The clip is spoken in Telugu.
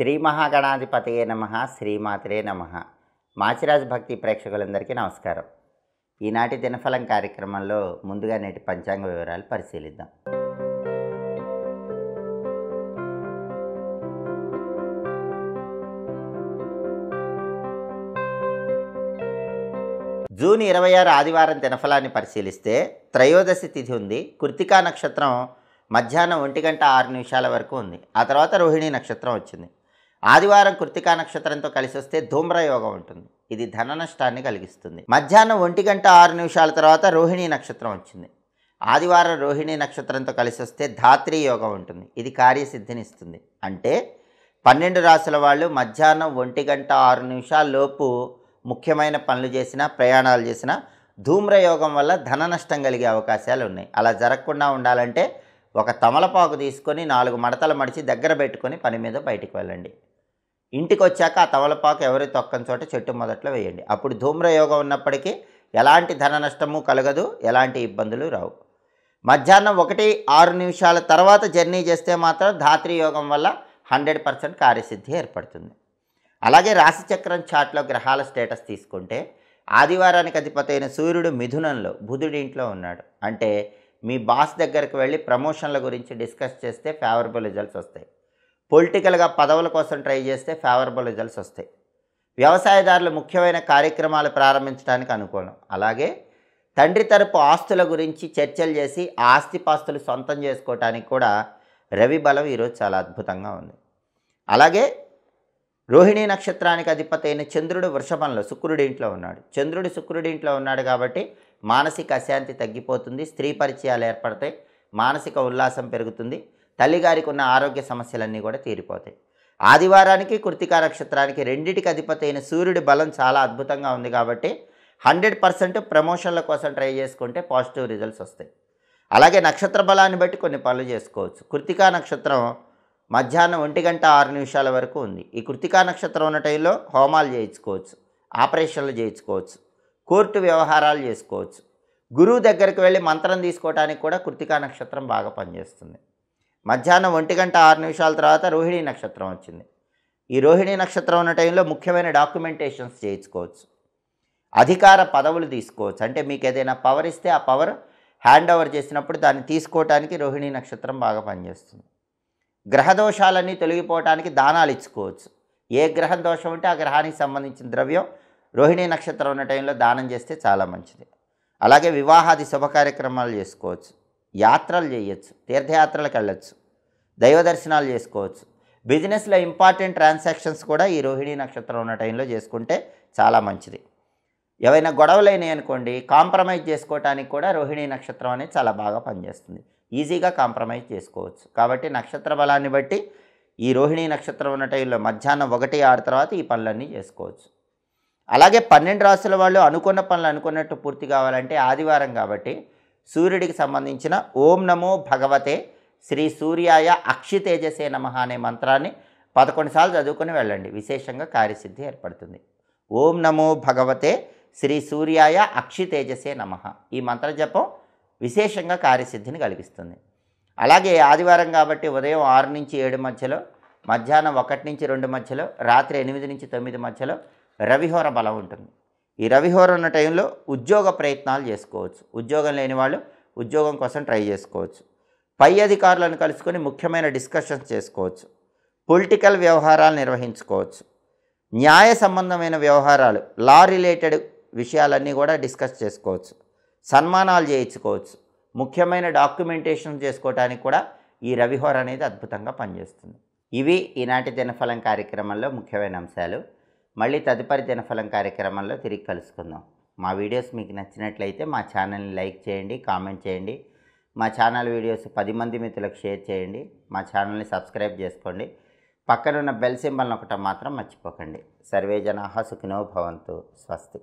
శ్రీ మహాగణాధిపతయే నమ శ్రీమాతరే నమ మాచిరాజ్ భక్తి ప్రేక్షకులందరికీ నమస్కారం ఈనాటి దినఫలం కార్యక్రమంలో ముందుగా నేటి పంచాంగ వివరాలు పరిశీలిద్దాం జూన్ ఇరవై ఆరు ఆదివారం దినఫలాన్ని పరిశీలిస్తే త్రయోదశి తిథి ఉంది కృతికా నక్షత్రం మధ్యాహ్నం ఒంటి గంట ఆరు నిమిషాల వరకు ఉంది ఆ తర్వాత రోహిణి నక్షత్రం వచ్చింది ఆదివారం కృతికా నక్షత్రంతో కలిసి వస్తే ధూమ్ర ఉంటుంది ఇది ధన నష్టాన్ని కలిగిస్తుంది మధ్యాహ్నం ఒంటి గంట ఆరు నిమిషాల తర్వాత రోహిణీ నక్షత్రం వచ్చింది ఆదివారం రోహిణీ నక్షత్రంతో కలిసి వస్తే ధాత్రి యోగం ఉంటుంది ఇది కార్యసిద్ధినిస్తుంది అంటే పన్నెండు రాసుల వాళ్ళు మధ్యాహ్నం ఒంటి గంట ఆరు నిమిషాల్లోపు ముఖ్యమైన పనులు చేసినా ప్రయాణాలు చేసినా ధూమ్రయోగం వల్ల ధన నష్టం కలిగే అవకాశాలు ఉన్నాయి అలా జరగకుండా ఉండాలంటే ఒక తమలపాకు తీసుకొని నాలుగు మడతలు మడిచి దగ్గర పెట్టుకొని పని మీద బయటికి వెళ్ళండి ఇంటికి వచ్చాక ఆ తమలపాకు ఎవరి తొక్కని చోట చెట్టు మొదట్లో వేయండి అప్పుడు ధూమ్రయోగం ఉన్నప్పటికీ ఎలాంటి ధన నష్టము కలగదు ఎలాంటి ఇబ్బందులు రావు మధ్యాహ్నం ఒకటి ఆరు నిమిషాల తర్వాత జర్నీ చేస్తే మాత్రం ధాత్రి యోగం వల్ల హండ్రెడ్ పర్సెంట్ కార్యసిద్ధి ఏర్పడుతుంది అలాగే రాశిచక్రం చాట్లో గ్రహాల స్టేటస్ తీసుకుంటే ఆదివారానికి అధిపతి అయిన సూర్యుడు మిథునంలో బుధుడి ఇంట్లో ఉన్నాడు అంటే మీ బాస్ దగ్గరకు వెళ్ళి ప్రమోషన్ల గురించి డిస్కస్ చేస్తే ఫేవరబుల్ రిజల్ట్స్ వస్తాయి పొలిటికల్గా పదవుల కోసం ట్రై చేస్తే ఫేవరబుల్ రిజల్ట్స్ వస్తాయి వ్యవసాయదారులు ముఖ్యమైన కార్యక్రమాలు ప్రారంభించడానికి అనుకూలం అలాగే తండ్రి తరపు ఆస్తుల గురించి చర్చలు చేసి ఆస్తిపాస్తులు సొంతం చేసుకోవటానికి కూడా రవి బలం ఈరోజు చాలా అద్భుతంగా ఉంది అలాగే రోహిణీ నక్షత్రానికి అధిపతి అయిన చంద్రుడు వృషభంలో శుక్రుడి ఇంట్లో ఉన్నాడు చంద్రుడు శుక్రుడి ఇంట్లో ఉన్నాడు కాబట్టి మానసిక అశాంతి తగ్గిపోతుంది స్త్రీ పరిచయాలు ఏర్పడతాయి మానసిక ఉల్లాసం పెరుగుతుంది తల్లిగారికి ఉన్న ఆరోగ్య సమస్యలన్నీ కూడా తీరిపోతాయి ఆదివారానికి కృతికా నక్షత్రానికి రెండింటికి అధిపతి అయిన సూర్యుడి బలం చాలా అద్భుతంగా ఉంది కాబట్టి హండ్రెడ్ పర్సెంట్ ప్రమోషన్ల కోసం ట్రై చేసుకుంటే పాజిటివ్ రిజల్ట్స్ వస్తాయి అలాగే నక్షత్ర బలాన్ని బట్టి కొన్ని పనులు చేసుకోవచ్చు కృతికా నక్షత్రం మధ్యాహ్నం ఒంటి గంట ఆరు నిమిషాల వరకు ఉంది ఈ కృతికా నక్షత్రం ఉన్న టైంలో హోమాలు చేయించుకోవచ్చు ఆపరేషన్లు చేయించుకోవచ్చు కోర్టు వ్యవహారాలు చేసుకోవచ్చు గురువు దగ్గరికి వెళ్ళి మంత్రం తీసుకోవడానికి కూడా కృతికా నక్షత్రం బాగా పనిచేస్తుంది మధ్యాహ్నం ఒంటి గంట ఆరు నిమిషాల తర్వాత రోహిణీ నక్షత్రం వచ్చింది ఈ రోహిణీ నక్షత్రం ఉన్న టైంలో ముఖ్యమైన డాక్యుమెంటేషన్స్ చేయించుకోవచ్చు అధికార పదవులు తీసుకోవచ్చు అంటే మీకు ఏదైనా పవర్ ఇస్తే ఆ పవర్ హ్యాండ్ ఓవర్ చేసినప్పుడు దాన్ని తీసుకోవటానికి రోహిణీ నక్షత్రం బాగా పనిచేస్తుంది గ్రహదోషాలన్నీ తొలగిపోవటానికి దానాలు ఇచ్చుకోవచ్చు ఏ గ్రహం దోషం ఉంటే ఆ గ్రహానికి సంబంధించిన ద్రవ్యం రోహిణీ నక్షత్రం ఉన్న టైంలో దానం చేస్తే చాలా మంచిది అలాగే వివాహాది శుభ కార్యక్రమాలు చేసుకోవచ్చు యాత్రలు చేయొచ్చు తీర్థయాత్రలకు వెళ్ళచ్చు దైవ దర్శనాలు చేసుకోవచ్చు బిజినెస్లో ఇంపార్టెంట్ ట్రాన్సాక్షన్స్ కూడా ఈ రోహిణి నక్షత్రం ఉన్న టైంలో చేసుకుంటే చాలా మంచిది ఏవైనా గొడవలైనాయి అనుకోండి కాంప్రమైజ్ చేసుకోవటానికి కూడా రోహిణి నక్షత్రం అనేది చాలా బాగా పనిచేస్తుంది ఈజీగా కాంప్రమైజ్ చేసుకోవచ్చు కాబట్టి నక్షత్ర బలాన్ని బట్టి ఈ రోహిణి నక్షత్రం ఉన్న టైంలో మధ్యాహ్నం ఒకటి ఆరు తర్వాత ఈ పనులన్నీ చేసుకోవచ్చు అలాగే పన్నెండు రాసుల వాళ్ళు అనుకున్న పనులు అనుకున్నట్టు పూర్తి కావాలంటే ఆదివారం కాబట్టి సూర్యుడికి సంబంధించిన ఓం నమో భగవతే శ్రీ సూర్యాయ అక్షి తేజసే నమ అనే మంత్రాన్ని పదకొండు సార్లు చదువుకొని వెళ్ళండి విశేషంగా కార్యసిద్ధి ఏర్పడుతుంది ఓం నమో భగవతే శ్రీ సూర్యాయ అక్షి తేజసే నమ ఈ మంత్ర జపం విశేషంగా కార్యసిద్ధిని కలిగిస్తుంది అలాగే ఆదివారం కాబట్టి ఉదయం ఆరు నుంచి ఏడు మధ్యలో మధ్యాహ్నం ఒకటి నుంచి రెండు మధ్యలో రాత్రి ఎనిమిది నుంచి తొమ్మిది మధ్యలో రవిహోర బలం ఉంటుంది ఈ రవిహోర ఉన్న టైంలో ఉద్యోగ ప్రయత్నాలు చేసుకోవచ్చు ఉద్యోగం లేని వాళ్ళు ఉద్యోగం కోసం ట్రై చేసుకోవచ్చు పై అధికారులను కలుసుకొని ముఖ్యమైన డిస్కషన్స్ చేసుకోవచ్చు పొలిటికల్ వ్యవహారాలు నిర్వహించుకోవచ్చు న్యాయ సంబంధమైన వ్యవహారాలు లా రిలేటెడ్ విషయాలన్నీ కూడా డిస్కస్ చేసుకోవచ్చు సన్మానాలు చేయించుకోవచ్చు ముఖ్యమైన డాక్యుమెంటేషన్ చేసుకోవడానికి కూడా ఈ రవిహోర్ అనేది అద్భుతంగా పనిచేస్తుంది ఇవి ఈనాటి దినఫలం కార్యక్రమంలో ముఖ్యమైన అంశాలు మళ్ళీ తదుపరి దినఫలం కార్యక్రమంలో తిరిగి కలుసుకుందాం మా వీడియోస్ మీకు నచ్చినట్లయితే మా ఛానల్ని లైక్ చేయండి కామెంట్ చేయండి మా ఛానల్ వీడియోస్ పది మంది మిత్రులకు షేర్ చేయండి మా ఛానల్ని సబ్స్క్రైబ్ చేసుకోండి పక్కనున్న బెల్ సింబల్ని ఒకట మాత్రం మర్చిపోకండి సర్వే జనా సుఖినో భవంతు స్వస్తి